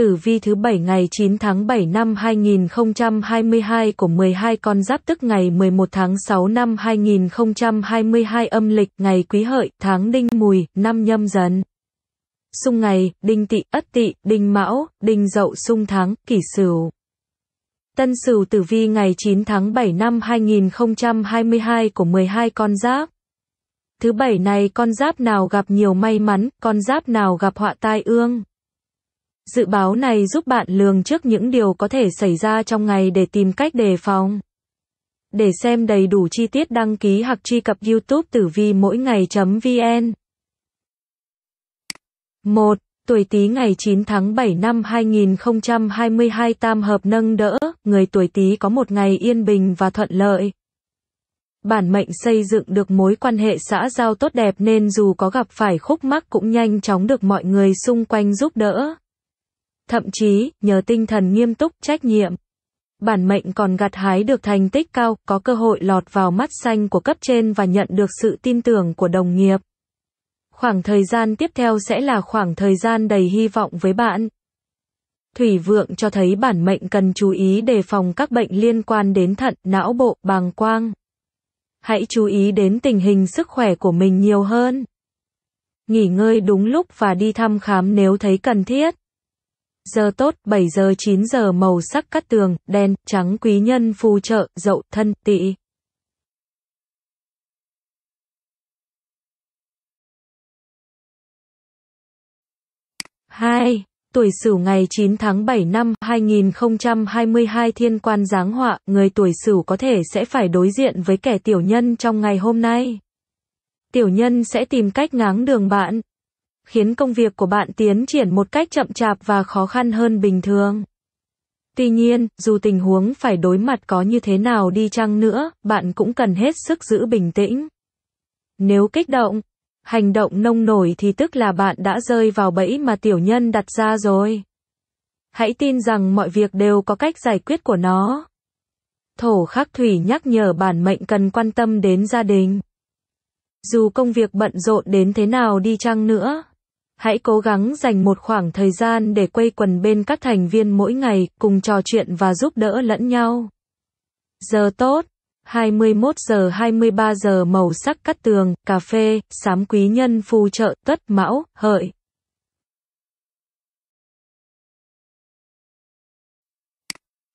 tử vi thứ 7 ngày 9 tháng 7 năm 2022 của 12 con giáp tức ngày 11 tháng 6 năm 2022 âm lịch ngày quý hợi, tháng đinh mùi, năm nhâm dần. Xung ngày, đinh tỵ, ất tỵ, đinh mão, đinh dậu xung tháng, kỷ sửu. Tân Sửu Tử Vi ngày 9 tháng 7 năm 2022 của 12 con giáp. Thứ bảy này con giáp nào gặp nhiều may mắn, con giáp nào gặp họa tai ương. Dự báo này giúp bạn lường trước những điều có thể xảy ra trong ngày để tìm cách đề phòng. Để xem đầy đủ chi tiết đăng ký hoặc truy cập YouTube tử vi mỗi ngày.vn. 1. Tuổi Tý ngày 9 tháng 7 năm 2022 tam hợp nâng đỡ, người tuổi Tý có một ngày yên bình và thuận lợi. Bản mệnh xây dựng được mối quan hệ xã giao tốt đẹp nên dù có gặp phải khúc mắc cũng nhanh chóng được mọi người xung quanh giúp đỡ thậm chí nhờ tinh thần nghiêm túc trách nhiệm. Bản mệnh còn gặt hái được thành tích cao, có cơ hội lọt vào mắt xanh của cấp trên và nhận được sự tin tưởng của đồng nghiệp. Khoảng thời gian tiếp theo sẽ là khoảng thời gian đầy hy vọng với bạn. Thủy vượng cho thấy bản mệnh cần chú ý đề phòng các bệnh liên quan đến thận, não bộ, bàng quang. Hãy chú ý đến tình hình sức khỏe của mình nhiều hơn. Nghỉ ngơi đúng lúc và đi thăm khám nếu thấy cần thiết giờ tốt, 7 giờ 9 giờ màu sắc cắt tường, đen, trắng quý nhân phù trợ, dậu, thân, tỵ. hai Tuổi Sửu ngày 9 tháng 7 năm 2022 thiên quan giáng họa, người tuổi Sửu có thể sẽ phải đối diện với kẻ tiểu nhân trong ngày hôm nay. Tiểu nhân sẽ tìm cách ngáng đường bạn, khiến công việc của bạn tiến triển một cách chậm chạp và khó khăn hơn bình thường. Tuy nhiên, dù tình huống phải đối mặt có như thế nào đi chăng nữa, bạn cũng cần hết sức giữ bình tĩnh. Nếu kích động, hành động nông nổi thì tức là bạn đã rơi vào bẫy mà tiểu nhân đặt ra rồi. Hãy tin rằng mọi việc đều có cách giải quyết của nó. Thổ khắc thủy nhắc nhở bản mệnh cần quan tâm đến gia đình. Dù công việc bận rộn đến thế nào đi chăng nữa, Hãy cố gắng dành một khoảng thời gian để quay quần bên các thành viên mỗi ngày, cùng trò chuyện và giúp đỡ lẫn nhau. Giờ tốt 21 giờ 23 giờ màu sắc cắt tường, cà phê, sám quý nhân phù trợ, tuất mão, hợi.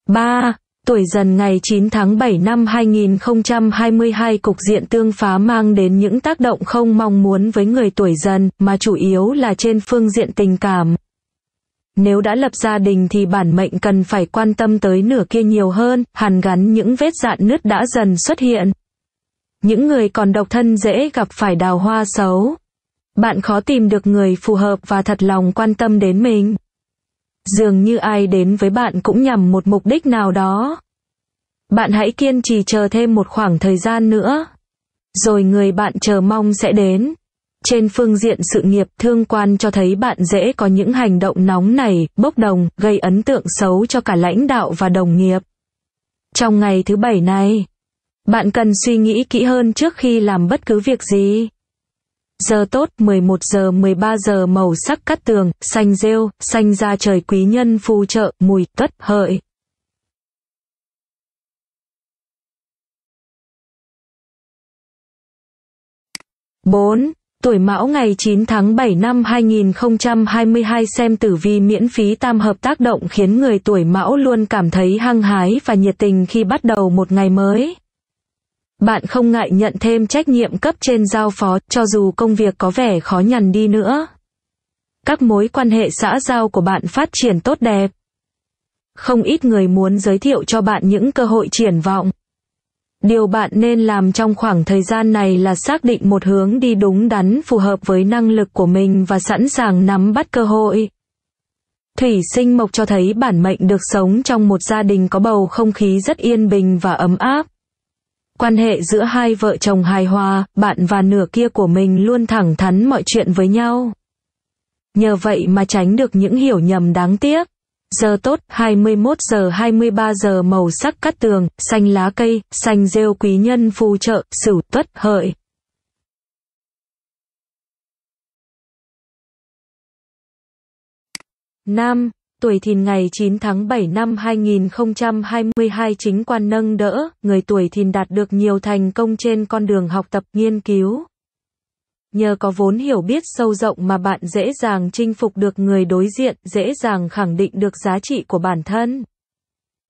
ba Tuổi dần ngày 9 tháng 7 năm 2022 cục diện tương phá mang đến những tác động không mong muốn với người tuổi dần, mà chủ yếu là trên phương diện tình cảm. Nếu đã lập gia đình thì bản mệnh cần phải quan tâm tới nửa kia nhiều hơn, hàn gắn những vết dạn nứt đã dần xuất hiện. Những người còn độc thân dễ gặp phải đào hoa xấu. Bạn khó tìm được người phù hợp và thật lòng quan tâm đến mình dường như ai đến với bạn cũng nhằm một mục đích nào đó bạn hãy kiên trì chờ thêm một khoảng thời gian nữa rồi người bạn chờ mong sẽ đến trên phương diện sự nghiệp thương quan cho thấy bạn dễ có những hành động nóng nảy, bốc đồng gây ấn tượng xấu cho cả lãnh đạo và đồng nghiệp trong ngày thứ bảy này bạn cần suy nghĩ kỹ hơn trước khi làm bất cứ việc gì Giờ tốt 11 giờ 13 giờ màu sắc cắt tường, xanh rêu, xanh ra trời quý nhân phù trợ, mùi tuất hợi. bốn Tuổi Mão ngày 9 tháng 7 năm 2022 xem tử vi miễn phí tam hợp tác động khiến người tuổi Mão luôn cảm thấy hăng hái và nhiệt tình khi bắt đầu một ngày mới bạn không ngại nhận thêm trách nhiệm cấp trên giao phó cho dù công việc có vẻ khó nhằn đi nữa. Các mối quan hệ xã giao của bạn phát triển tốt đẹp. Không ít người muốn giới thiệu cho bạn những cơ hội triển vọng. Điều bạn nên làm trong khoảng thời gian này là xác định một hướng đi đúng đắn phù hợp với năng lực của mình và sẵn sàng nắm bắt cơ hội. Thủy sinh mộc cho thấy bản mệnh được sống trong một gia đình có bầu không khí rất yên bình và ấm áp. Quan hệ giữa hai vợ chồng hài hòa, bạn và nửa kia của mình luôn thẳng thắn mọi chuyện với nhau. Nhờ vậy mà tránh được những hiểu nhầm đáng tiếc. Giờ tốt, 21 giờ 23 giờ màu sắc cắt tường, xanh lá cây, xanh rêu quý nhân phù trợ, sửu tuất hợi. Nam tuổi thìn ngày 9 tháng 7 năm 2022 chính quan nâng đỡ, người tuổi thìn đạt được nhiều thành công trên con đường học tập, nghiên cứu. Nhờ có vốn hiểu biết sâu rộng mà bạn dễ dàng chinh phục được người đối diện, dễ dàng khẳng định được giá trị của bản thân.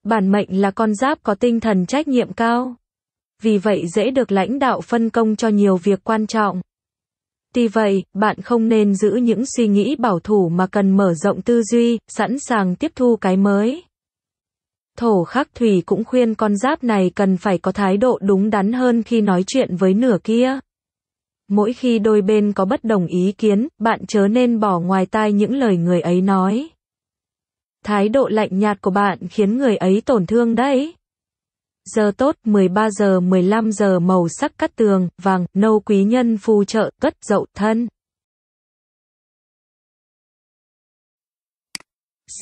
Bản mệnh là con giáp có tinh thần trách nhiệm cao. Vì vậy dễ được lãnh đạo phân công cho nhiều việc quan trọng. Tuy vậy, bạn không nên giữ những suy nghĩ bảo thủ mà cần mở rộng tư duy, sẵn sàng tiếp thu cái mới. Thổ khắc thủy cũng khuyên con giáp này cần phải có thái độ đúng đắn hơn khi nói chuyện với nửa kia. Mỗi khi đôi bên có bất đồng ý kiến, bạn chớ nên bỏ ngoài tai những lời người ấy nói. Thái độ lạnh nhạt của bạn khiến người ấy tổn thương đấy giờ tốt 13 giờ 15 giờ màu sắc cắt tường, vàng, nâu quý nhân phù trợ, tuất dậu thân.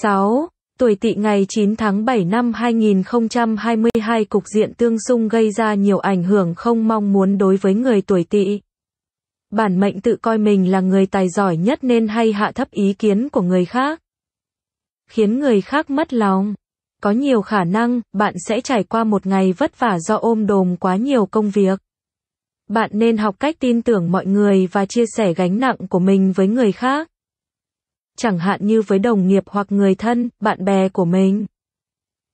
6. Tuổi tỵ ngày 9 tháng 7 năm 2022 cục diện tương xung gây ra nhiều ảnh hưởng không mong muốn đối với người tuổi tỵ. Bản mệnh tự coi mình là người tài giỏi nhất nên hay hạ thấp ý kiến của người khác. Khiến người khác mất lòng. Có nhiều khả năng, bạn sẽ trải qua một ngày vất vả do ôm đồm quá nhiều công việc. Bạn nên học cách tin tưởng mọi người và chia sẻ gánh nặng của mình với người khác. Chẳng hạn như với đồng nghiệp hoặc người thân, bạn bè của mình.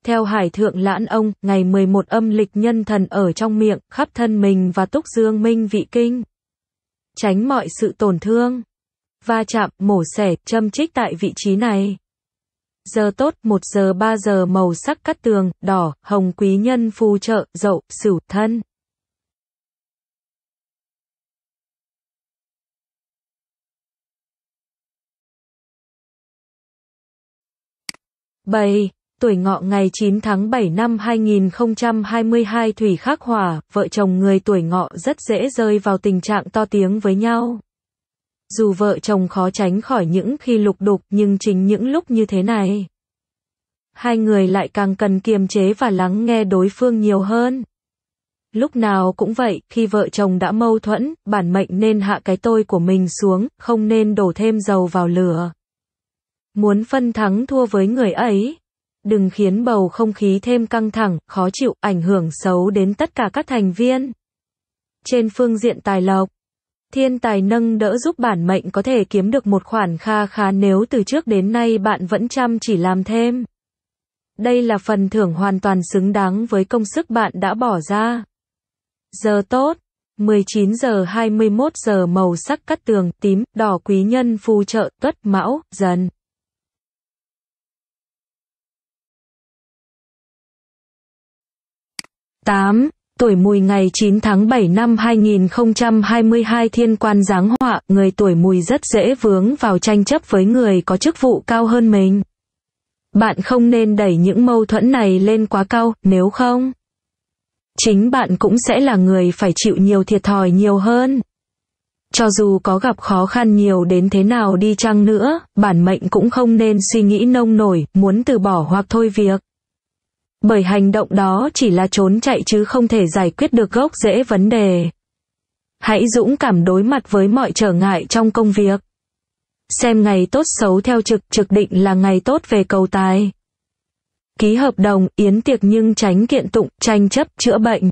Theo Hải Thượng Lãn Ông, ngày 11 âm lịch nhân thần ở trong miệng, khắp thân mình và túc dương minh vị kinh. Tránh mọi sự tổn thương. Va chạm, mổ xẻ, châm chích tại vị trí này giờ tốt, 1 giờ 3 giờ màu sắc cắt tường, đỏ, hồng quý nhân phù trợ, dậu, sửu, thân. bảy tuổi ngọ ngày 9 tháng 7 năm 2022 Thủy Khắc hỏa vợ chồng người tuổi ngọ rất dễ rơi vào tình trạng to tiếng với nhau. Dù vợ chồng khó tránh khỏi những khi lục đục nhưng chính những lúc như thế này. Hai người lại càng cần kiềm chế và lắng nghe đối phương nhiều hơn. Lúc nào cũng vậy, khi vợ chồng đã mâu thuẫn, bản mệnh nên hạ cái tôi của mình xuống, không nên đổ thêm dầu vào lửa. Muốn phân thắng thua với người ấy, đừng khiến bầu không khí thêm căng thẳng, khó chịu, ảnh hưởng xấu đến tất cả các thành viên. Trên phương diện tài lộc, Thiên tài nâng đỡ giúp bản mệnh có thể kiếm được một khoản kha khá nếu từ trước đến nay bạn vẫn chăm chỉ làm thêm. Đây là phần thưởng hoàn toàn xứng đáng với công sức bạn đã bỏ ra. Giờ tốt, 19 giờ 21 giờ màu sắc cắt tường, tím, đỏ quý nhân phù trợ, tuất, mão, dần. tám tuổi mùi ngày 9 tháng 7 năm 2022 thiên quan giáng họa, người tuổi mùi rất dễ vướng vào tranh chấp với người có chức vụ cao hơn mình. Bạn không nên đẩy những mâu thuẫn này lên quá cao, nếu không, chính bạn cũng sẽ là người phải chịu nhiều thiệt thòi nhiều hơn. Cho dù có gặp khó khăn nhiều đến thế nào đi chăng nữa, bản mệnh cũng không nên suy nghĩ nông nổi, muốn từ bỏ hoặc thôi việc. Bởi hành động đó chỉ là trốn chạy chứ không thể giải quyết được gốc rễ vấn đề. Hãy dũng cảm đối mặt với mọi trở ngại trong công việc. Xem ngày tốt xấu theo trực, trực định là ngày tốt về cầu tài. Ký hợp đồng, yến tiệc nhưng tránh kiện tụng, tranh chấp, chữa bệnh.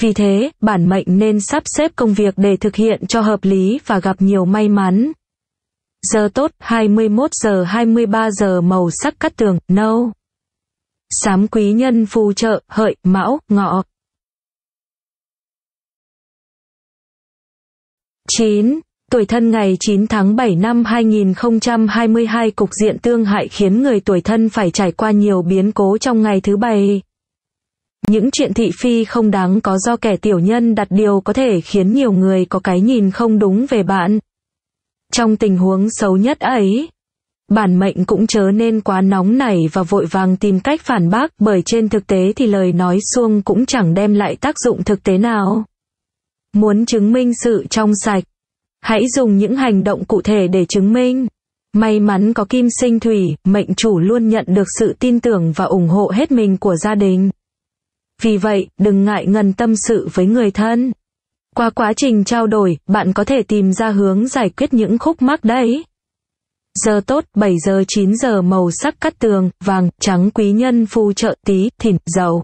Vì thế, bản mệnh nên sắp xếp công việc để thực hiện cho hợp lý và gặp nhiều may mắn. Giờ tốt 21 giờ 23 giờ màu sắc cắt tường, nâu. No. Sám quý nhân phù trợ, hợi, mão, ngọ. 9. Tuổi thân ngày 9 tháng 7 năm 2022 cục diện tương hại khiến người tuổi thân phải trải qua nhiều biến cố trong ngày thứ bảy. Những chuyện thị phi không đáng có do kẻ tiểu nhân đặt điều có thể khiến nhiều người có cái nhìn không đúng về bạn. Trong tình huống xấu nhất ấy, bản mệnh cũng chớ nên quá nóng nảy và vội vàng tìm cách phản bác bởi trên thực tế thì lời nói xuông cũng chẳng đem lại tác dụng thực tế nào. Muốn chứng minh sự trong sạch, hãy dùng những hành động cụ thể để chứng minh. May mắn có kim sinh thủy, mệnh chủ luôn nhận được sự tin tưởng và ủng hộ hết mình của gia đình. Vì vậy, đừng ngại ngần tâm sự với người thân. Qua quá trình trao đổi, bạn có thể tìm ra hướng giải quyết những khúc mắc đấy giờ tốt 7 giờ 9 giờ màu sắc cắt tường, vàng, trắng quý nhân phù trợ tí, thìn, dầu.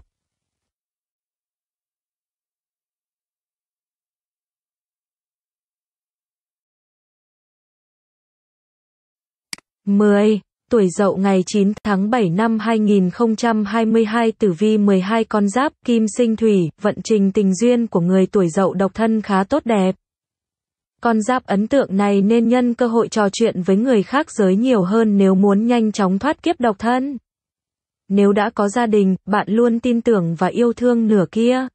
mười Tuổi dậu ngày 9 tháng 7 năm 2022 tử vi 12 con giáp kim sinh thủy, vận trình tình duyên của người tuổi dậu độc thân khá tốt đẹp. Con giáp ấn tượng này nên nhân cơ hội trò chuyện với người khác giới nhiều hơn nếu muốn nhanh chóng thoát kiếp độc thân. Nếu đã có gia đình, bạn luôn tin tưởng và yêu thương nửa kia.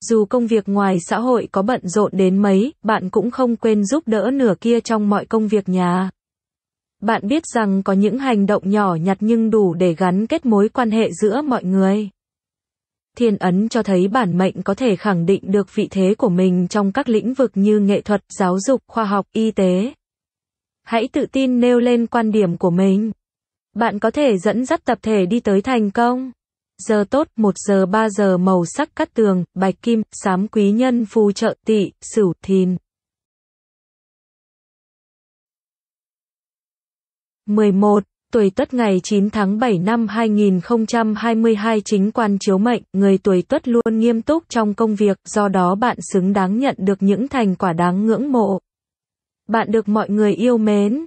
Dù công việc ngoài xã hội có bận rộn đến mấy, bạn cũng không quên giúp đỡ nửa kia trong mọi công việc nhà. Bạn biết rằng có những hành động nhỏ nhặt nhưng đủ để gắn kết mối quan hệ giữa mọi người. Thiên ấn cho thấy bản mệnh có thể khẳng định được vị thế của mình trong các lĩnh vực như nghệ thuật, giáo dục, khoa học, y tế. Hãy tự tin nêu lên quan điểm của mình. Bạn có thể dẫn dắt tập thể đi tới thành công. Giờ tốt 1 giờ 3 giờ màu sắc cắt tường, bạch kim, sám quý nhân phù trợ tỵ, sửu, thìn. 11 tuổi Tuất ngày 9 tháng 7 năm 2022 chính quan chiếu mệnh, người tuổi Tuất luôn nghiêm túc trong công việc, do đó bạn xứng đáng nhận được những thành quả đáng ngưỡng mộ. Bạn được mọi người yêu mến,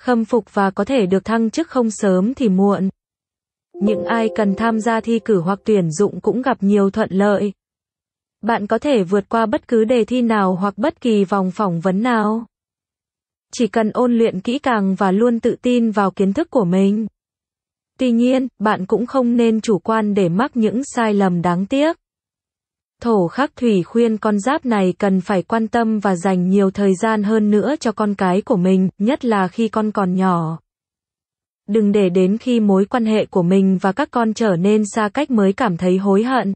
khâm phục và có thể được thăng chức không sớm thì muộn. Những ai cần tham gia thi cử hoặc tuyển dụng cũng gặp nhiều thuận lợi. Bạn có thể vượt qua bất cứ đề thi nào hoặc bất kỳ vòng phỏng vấn nào chỉ cần ôn luyện kỹ càng và luôn tự tin vào kiến thức của mình. Tuy nhiên, bạn cũng không nên chủ quan để mắc những sai lầm đáng tiếc. Thổ khắc thủy khuyên con giáp này cần phải quan tâm và dành nhiều thời gian hơn nữa cho con cái của mình, nhất là khi con còn nhỏ. Đừng để đến khi mối quan hệ của mình và các con trở nên xa cách mới cảm thấy hối hận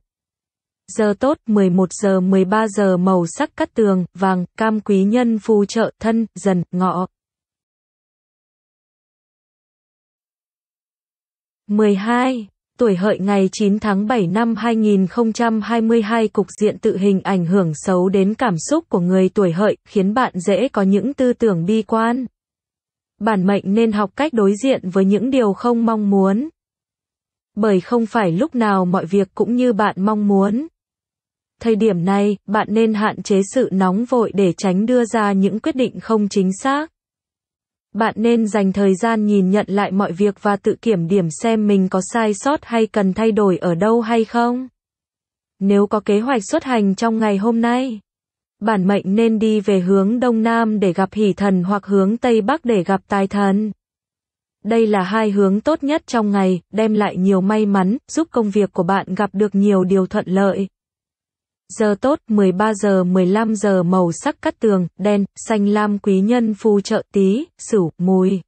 giờ tốt 11 giờ 13 giờ màu sắc cắt tường, vàng, cam quý nhân phù trợ, thân, dần, ngọ. 12. Tuổi hợi ngày 9 tháng 7 năm 2022 cục diện tự hình ảnh hưởng xấu đến cảm xúc của người tuổi hợi, khiến bạn dễ có những tư tưởng bi quan. Bản mệnh nên học cách đối diện với những điều không mong muốn. Bởi không phải lúc nào mọi việc cũng như bạn mong muốn. Thời điểm này, bạn nên hạn chế sự nóng vội để tránh đưa ra những quyết định không chính xác. Bạn nên dành thời gian nhìn nhận lại mọi việc và tự kiểm điểm xem mình có sai sót hay cần thay đổi ở đâu hay không. Nếu có kế hoạch xuất hành trong ngày hôm nay, bản mệnh nên đi về hướng đông nam để gặp hỷ thần hoặc hướng tây bắc để gặp tài thần. Đây là hai hướng tốt nhất trong ngày, đem lại nhiều may mắn, giúp công việc của bạn gặp được nhiều điều thuận lợi. Giờ tốt 13 giờ 15 giờ màu sắc cắt tường, đen, xanh lam quý nhân phù trợ tí, sửu, mùi.